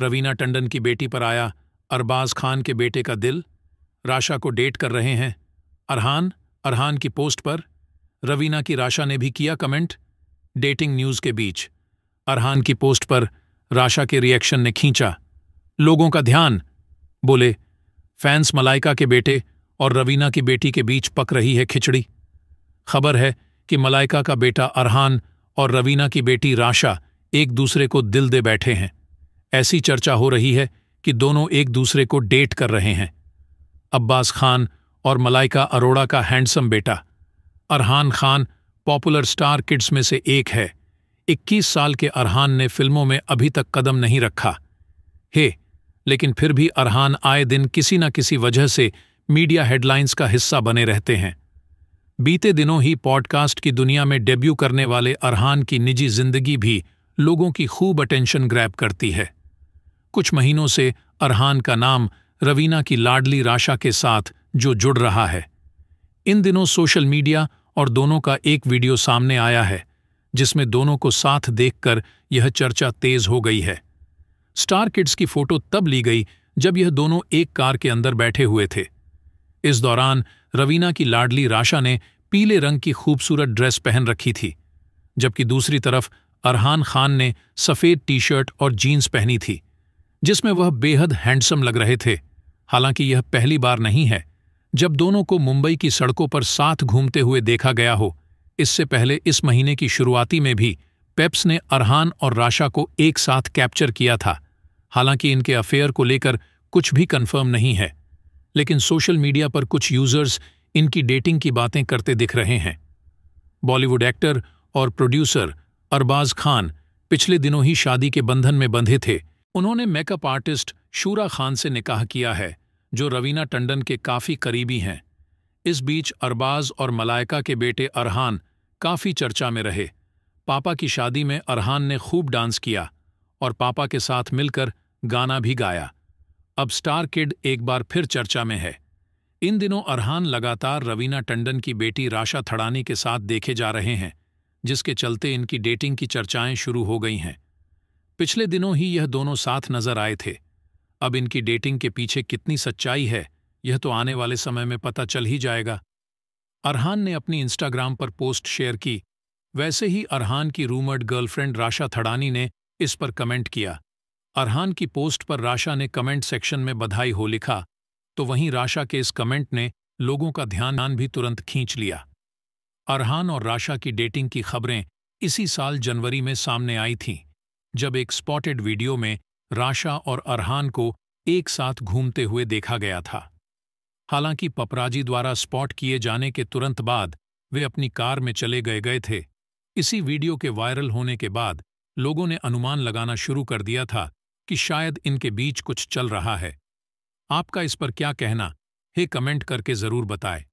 रवीना टंडन की बेटी पर आया अरबाज खान के बेटे का दिल राशा को डेट कर रहे हैं अरहान अरहान की पोस्ट पर रवीना की राशा ने भी किया कमेंट डेटिंग न्यूज़ के बीच अरहान की पोस्ट पर राशा के रिएक्शन ने खींचा लोगों का ध्यान बोले फैंस मलाइका के बेटे और रवीना की बेटी के बीच पक रही है खिचड़ी खबर है कि मलाइका का बेटा अरहान और रवीना की बेटी राशा एक दूसरे को दिल दे बैठे हैं ऐसी चर्चा हो रही है कि दोनों एक दूसरे को डेट कर रहे हैं अब्बास खान और मलाइका अरोड़ा का हैंडसम बेटा Arhaan Khan popular star kids में से एक है 21 साल के अरहान ने फिल्मों में अभी तक कदम नहीं रखा हे लेकिन फिर भी अरहान आए दिन किसी न किसी वजह से मीडिया हेडलाइंस का हिस्सा बने रहते हैं बीते दिनों ही पॉडकास्ट की दुनिया में डेब्यू करने वाले अरहान की निजी जिंदगी भी लोगों की खूब अटेंशन ग्रैब करती है कुछ महीनों से अरहान का नाम रवीना की लाडली राशा के साथ जो जुड़ रहा है इन दिनों सोशल मीडिया और दोनों का एक वीडियो सामने आया है जिसमें दोनों को साथ देखकर यह चर्चा तेज हो गई है स्टार किड्स की फोटो तब ली गई जब यह दोनों एक कार के अंदर बैठे हुए थे इस दौरान रवीना की लाडली राशा ने पीले रंग की खूबसूरत ड्रेस पहन रखी थी जबकि दूसरी तरफ अरहान खान ने सफ़ेद टी शर्ट और जीन्स पहनी थी जिसमें वह बेहद हैंडसम लग रहे थे हालांकि यह पहली बार नहीं है जब दोनों को मुंबई की सड़कों पर साथ घूमते हुए देखा गया हो इससे पहले इस महीने की शुरुआती में भी पेप्स ने अरहान और राशा को एक साथ कैप्चर किया था हालांकि इनके अफेयर को लेकर कुछ भी कंफर्म नहीं है लेकिन सोशल मीडिया पर कुछ यूजर्स इनकी डेटिंग की बातें करते दिख रहे हैं बॉलीवुड एक्टर और प्रोड्यूसर अरबाज खान पिछले दिनों ही शादी के बंधन में बंधे थे उन्होंने मेकअप आर्टिस्ट शूरा खान से निकाह किया है जो रवीना टंडन के काफ़ी करीबी हैं इस बीच अरबाज और मलाइका के बेटे अरहान काफ़ी चर्चा में रहे पापा की शादी में अरहान ने खूब डांस किया और पापा के साथ मिलकर गाना भी गाया अब स्टार किड एक बार फिर चर्चा में है इन दिनों अरहान लगातार रवीना टंडन की बेटी राशा थड़ानी के साथ देखे जा रहे हैं जिसके चलते इनकी डेटिंग की चर्चाएं शुरू हो गई हैं पिछले दिनों ही यह दोनों साथ नजर आए थे अब इनकी डेटिंग के पीछे कितनी सच्चाई है यह तो आने वाले समय में पता चल ही जाएगा अरहान ने अपनी इंस्टाग्राम पर पोस्ट शेयर की वैसे ही अरहान की रूमर्ड गर्लफ्रेंड राशा थड़ानी ने इस पर कमेंट किया अरहान की पोस्ट पर राशा ने कमेंट सेक्शन में बधाई हो लिखा तो वहीं राशा के इस कमेंट ने लोगों का ध्यान भी तुरंत खींच लिया अरहान और राशा की डेटिंग की खबरें इसी साल जनवरी में सामने आई थीं जब एक स्पॉटेड वीडियो में राशा और अरहान को एक साथ घूमते हुए देखा गया था हालांकि पपराजी द्वारा स्पॉट किए जाने के तुरंत बाद वे अपनी कार में चले गए गए थे इसी वीडियो के वायरल होने के बाद लोगों ने अनुमान लगाना शुरू कर दिया था कि शायद इनके बीच कुछ चल रहा है आपका इस पर क्या कहना हे कमेंट करके जरूर बताएं